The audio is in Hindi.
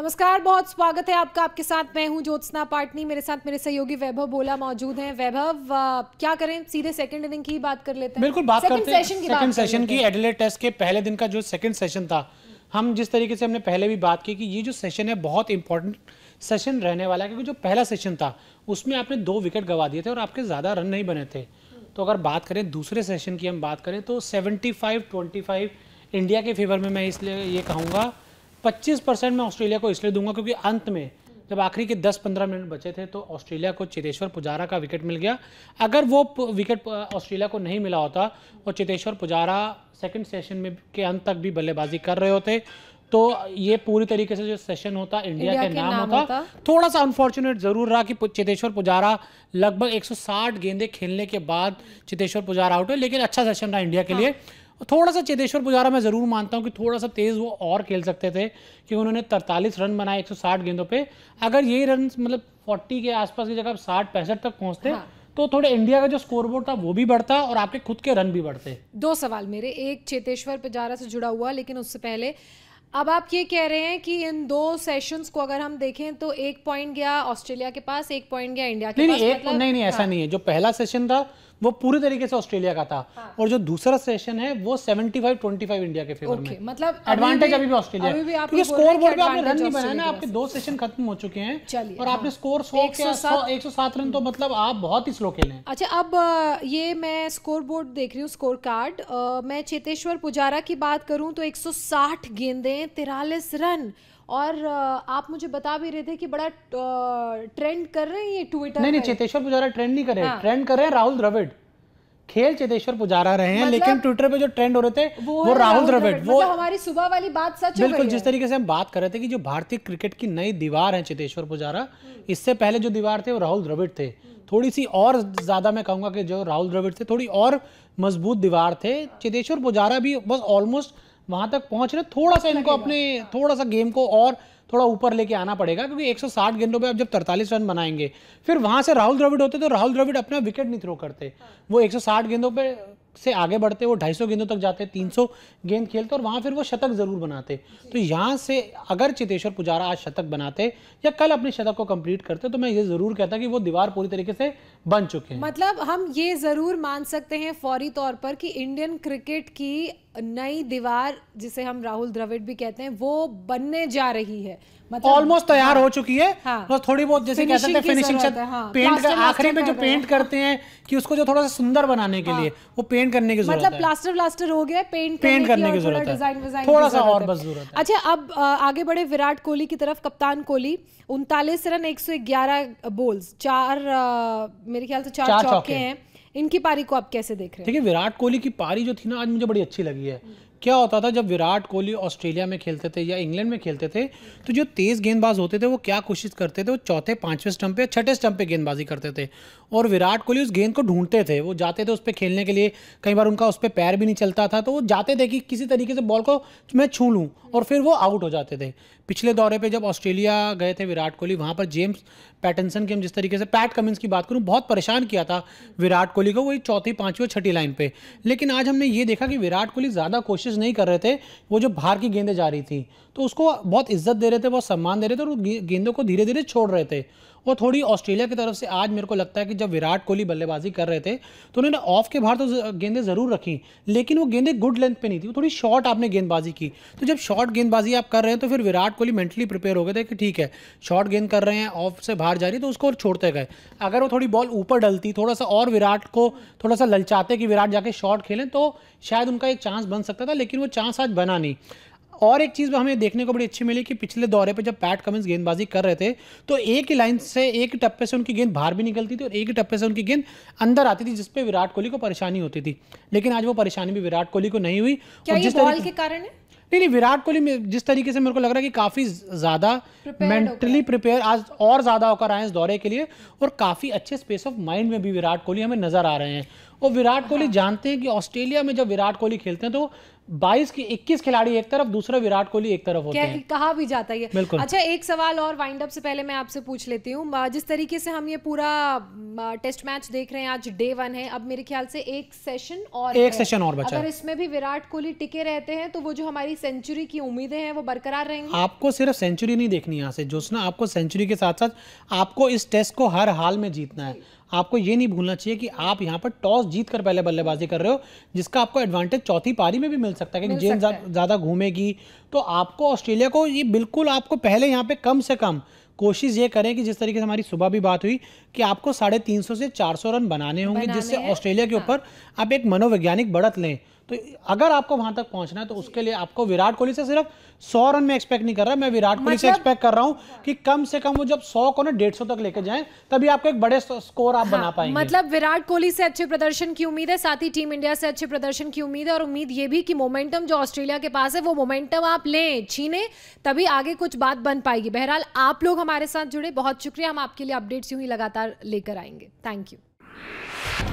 नमस्कार बहुत स्वागत है आपका आपके साथ मैं हूं ज्योत्सना पाटनी मेरे साथ मेरे सहयोगी वैभव बोला मौजूद हैं वैभव क्या करें सीधे सेकंड इनिंग की बात कर लेते हैं बिल्कुल बात करते हैं सेकंड सेशन की एडिलेड टेस्ट के पहले दिन का जो सेकंड सेशन था हम जिस तरीके से हमने पहले भी बात की कि ये जो सेशन है बहुत इंपॉर्टेंट सेशन रहने वाला है क्योंकि जो पहला सेशन था उसमें आपने दो विकेट गवा दिए थे और आपके ज़्यादा रन नहीं बने थे तो अगर बात करें दूसरे सेशन की हम बात करें तो सेवेंटी फाइव इंडिया के फेवर में मैं इसलिए ये कहूँगा 25 परसेंट मैं ऑस्ट्रेलिया को इसलिए दूंगा क्योंकि अंत में जब आखिरी के 10-15 मिनट बचे थे तो ऑस्ट्रेलिया को चेतेश्वर पुजारा का विकेट मिल गया अगर वो विकेट ऑस्ट्रेलिया को नहीं मिला होता और तो चेतेश्वर पुजारा सेकंड सेशन में के अंत तक भी बल्लेबाजी कर रहे होते तो ये पूरी तरीके से जो सेशन होता इंडिया, इंडिया के, के नाम, नाम होता, होता। थोड़ा सा अनफॉर्चुनेट जरूर रहा कि चेतेश्वर पुजारा लगभग 160 गेंदे खेलने के बाद चेतेश्वर पुजारा आउट हुए लेकिन अच्छा सेशन रहा इंडिया के हाँ। लिए थोड़ा सा चेतेश्वर पुजारा मैं ज़रूर मानता हूँ कि थोड़ा सा तेज़ वो और खेल सकते थे कि उन्होंने तरतालीस रन बनाए 160 गेंदों पे अगर ये रन मतलब 40 के आसपास की जगह साठ पैंसठ तक पहुँचते हाँ। तो थोड़े इंडिया का जो स्कोरबोर्ड था वो भी बढ़ता और आपके खुद के रन भी बढ़ते दो सवाल मेरे एक चेतेश्वर पुजारा से जुड़ा हुआ लेकिन उससे पहले अब आप ये कह रहे हैं कि इन दो सेशंस को अगर हम देखें तो एक पॉइंट गया ऑस्ट्रेलिया के पास एक पॉइंट गया इंडिया के नहीं, पास नहीं, मतलब, नहीं नहीं ऐसा हाँ। नहीं है जो पहला सेशन था वो पूरी तरीके से ऑस्ट्रेलिया का था हाँ। और जो दूसरा सेशन है वो 75 25 इंडिया के फेवर में मतलब एडवांटेज अभी भी ऑस्ट्रेलिया क्योंकि स्कोर बोर्ड पे आपने रन नहीं बनाया ना आपके दो सेशन खत्म हो चुके हैं और आपने स्कोर हाँ। सौ एक सौ सात रन तो मतलब आप बहुत ही स्लो खेले अच्छा अब ये मैं स्कोर बोर्ड देख रही हूँ स्कोर कार्ड मैं चेतेश्वर पुजारा की बात करूँ तो एक सौ गेंदें तिरालीस रन और आप मुझे बता भी रहे थे कि बड़ा ट्रेंड कर रहे हैं ये ट्विटर नहीं नहीं चेतेश्वर पुजारा ट्रेंड नहीं कर रहे हाँ। ट्रेंड कर रहे हैं राहुल द्रविड़ खेल चेतेश्वर पुजारा रहे हैं मतलब, लेकिन ट्विटर पे जो ट्रेंड हो रहे थे वो, वो राहुल द्रविड़ वो मतलब हमारी सुबह वाली बात सच बिल्कुल जिस तरीके से हम बात कर रहे थे कि जो भारतीय क्रिकेट की नई दीवार है चेतेश्वर पुजारा हम्म। इससे पहले जो दीवार थे वो राहुल द्रविड़ थे हम्म। थोड़ी सी और ज्यादा मैं कहूंगा कि जो राहुल द्रविड़ थे थोड़ी और मजबूत दीवार थे हाँ। चेतेश्वर पुजारा भी बस ऑलमोस्ट वहां तक पहुंचने रहे थोड़ा सा अच्छा इनको अपने हाँ। थोड़ा सा गेम को और थोड़ा ऊपर लेके आना पड़ेगा क्योंकि 160 गेंदों पे आप जब 43 रन बनाएंगे फिर वहां से राहुल द्रविड़ होते तो राहुल द्रविड़ अपना विकेट नहीं थ्रो करते हाँ। वो 160 गेंदों पे से आगे बढ़ते वो 250 गेंदों तक जाते 300 गेंद खेलते और वहाँ फिर वो शतक ज़रूर बनाते तो यहाँ से अगर चितेश्वर पुजारा आज शतक बनाते या कल अपने शतक को कंप्लीट करते तो मैं ये ज़रूर कहता कि वो दीवार पूरी तरीके से बन चुके हैं मतलब हम ये ज़रूर मान सकते हैं फौरी तौर पर कि इंडियन क्रिकेट की नई दीवार जिसे हम राहुल द्रविड़ भी कहते हैं वो बनने जा रही है मतलब ऑलमोस्ट तैयार हाँ, हो चुकी है हाँ, बस थोड़ी बहुत जैसे कह सकते हैं फिनिशिंग है, हाँ, पेंट का आखिरी में जो पेंट करते हैं कि उसको जो थोड़ा सा सुंदर बनाने के हाँ, लिए वो पेंट करने की जरूरत मतलब प्लास्टर प्लास्टर हो गया पेंट पेंट करने की जरूरत थोड़ा सा और बस जरूरत अच्छा अब आगे बढ़े विराट कोहली की तरफ कप्तान कोहली उनतालीस रन एक सौ ग्यारह बोल्स चार मेरे ख्याल से चार चौके हैं इनकी पारी को आप कैसे देख रहे हैं देखिए विराट कोहली की पारी जो थी ना आज मुझे बड़ी अच्छी लगी है क्या होता था जब विराट कोहली ऑस्ट्रेलिया में खेलते थे या इंग्लैंड में खेलते थे तो जो तेज़ गेंदबाज होते थे वो क्या कोशिश करते थे वो चौथे पाँचवें स्टंप पे छठे स्टंप पे गेंदबाजी करते थे और विराट कोहली उस गेंद को ढूंढते थे वो जाते थे उस पर खेलने के लिए कई बार उनका उस पर पैर भी नहीं चलता था तो वो जाते थे कि किसी तरीके से बॉल को मैं छू लूँ और फिर वो आउट हो जाते थे पिछले दौरे पर जब ऑस्ट्रेलिया गए थे विराट कोहली वहाँ पर जेम्स पैटनसन की हम जिस तरीके से पैट कमिंस की बात करूँ बहुत परेशान किया था विराट कोहली को वही चौथी पाँचवीं छठी लाइन पर लेकिन आज हमने ये देखा कि विराट कोहली ज़्यादा कोशिश कोशिश नहीं कर रहे थे वो जो बाहर की गेंदें जा रही थी तो उसको बहुत इज्जत दे रहे थे बहुत सम्मान दे रहे थे और गेंदों को धीरे धीरे छोड़ रहे थे वो थोड़ी ऑस्ट्रेलिया की तरफ से आज मेरे को लगता है कि जब विराट कोहली बल्लेबाजी कर रहे थे तो उन्होंने ऑफ के बाहर तो गेंदें ज़रूर रखी लेकिन वो गेंदें गुड लेंथ पे नहीं थी वो थोड़ी शॉर्ट आपने गेंदबाजी की तो जब शॉर्ट गेंदबाजी आप कर रहे हैं तो फिर विराट कोहली मेंटली प्रिपेयर हो गए थे कि ठीक है शॉर्ट गेंद कर रहे हैं ऑफ से बाहर जा रही तो उसको छोड़ते गए अगर वो थोड़ी बॉल ऊपर डलती थोड़ा सा और विराट को थोड़ा सा ललचाते कि विराट जाके शॉट खेलें तो शायद उनका एक चांस बन सकता था लेकिन वो चांस आज बना नहीं और एक चीज़ हमें देखने को बड़ी अच्छी मिली कि पिछले दौरे पर जब पैट कमिंस गेंदबाजी कर रहे थे तो एक ही लाइन से एक टप्पे से उनकी गेंद बाहर भी निकलती थी और एक ही टप्पे से उनकी गेंद अंदर आती थी जिसपे विराट कोहली को परेशानी होती थी लेकिन आज वो परेशानी भी विराट कोहली को नहीं हुई क्या जिस बॉल के कारण है नहीं नहीं विराट कोहली जिस तरीके से मेरे को लग रहा है कि काफ़ी ज़्यादा मेंटली प्रिपेयर आज और ज़्यादा होकर आए इस दौरे के लिए और काफ़ी अच्छे स्पेस ऑफ माइंड में भी विराट कोहली हमें नज़र आ रहे हैं और विराट हाँ। कोहली जानते हैं कि ऑस्ट्रेलिया में जब विराट कोहली खेलते हैं तो बाईस की इक्कीस खिलाड़ी एक तरफ दूसरा विराट कोहली एक तरफ होते हैं कहा भी जाता है बिल्कुल अच्छा एक सवाल और वाइंड अप से पहले मैं आपसे पूछ लेती हूँ जिस तरीके से हम ये पूरा टेस्ट मैच देख रहे हैं आज डे वन है अब मेरे ख्याल से एक सेशन और एक सेशन और बचा अगर इसमें भी विराट कोहली टिके रहते हैं तो वो जो हमारी सेंचुरी की उम्मीदें हैं वो बरकरार रहेंगी आपको सिर्फ सेंचुरी नहीं देखनी यहाँ से जोशना आपको सेंचुरी के साथ साथ आपको इस टेस्ट को हर हाल में जीतना है आपको ये नहीं भूलना चाहिए कि आप यहाँ पर टॉस जीत कर पहले बल्लेबाजी कर रहे हो जिसका आपको एडवांटेज चौथी पारी में भी मिल सकता है कि जेन ज़्यादा घूमेगी तो आपको ऑस्ट्रेलिया को ये बिल्कुल आपको पहले यहाँ पे कम से कम कोशिश ये करें कि जिस तरीके से हमारी सुबह भी बात हुई कि आपको साढ़े तीन सौ से चार सौ रन बनाने होंगे जिससे ऑस्ट्रेलिया के हाँ। ऊपर आप एक मनोवैज्ञानिक बढ़त लें तो अगर आपको वहां तक पहुंचना है तो उसके लिए आपको विराट कोहली से सिर्फ सौ रन में एक्सपेक्ट नहीं कर रहा मैं विराट कोहली मतलब? से एक्सपेक्ट कर रहा हूं कि कम से कम वो जब सौ को ना डेढ़ सौ तक लेके जाएं तभी आपको एक बड़े स्कोर आप हाँ, बना पाएंगे मतलब विराट कोहली से अच्छे प्रदर्शन की उम्मीद है साथ ही टीम इंडिया से अच्छे प्रदर्शन की उम्मीद है और उम्मीद ये भी की मोमेंटम जो ऑस्ट्रेलिया के पास है वो मोमेंटम आप ले छीने तभी आगे कुछ बात बन पाएगी बहरहाल आप लोग हमारे साथ जुड़े बहुत शुक्रिया हम आपके लिए अपडेट्स यूं ही लगातार लेकर आएंगे थैंक यू